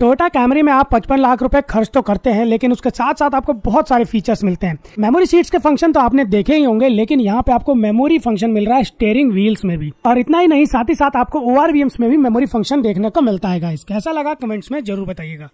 Toyota Camry में आप पचपन लाख रुपए खर्च तो करते हैं लेकिन उसके साथ साथ आपको बहुत सारे फीचर्स मिलते हैं मेमोरी सीट्स के फंक्शन तो आपने देखे ही होंगे लेकिन यहाँ पे आपको मेमोरी फंक्शन मिल रहा है स्टेयरिंग व्हील्स में भी और इतना ही नहीं साथ ही साथ आपको ओ में भी मेमोरी फंक्शन देखने को मिलता है कैसा लगा कमेंट्स में जरूर बताइएगा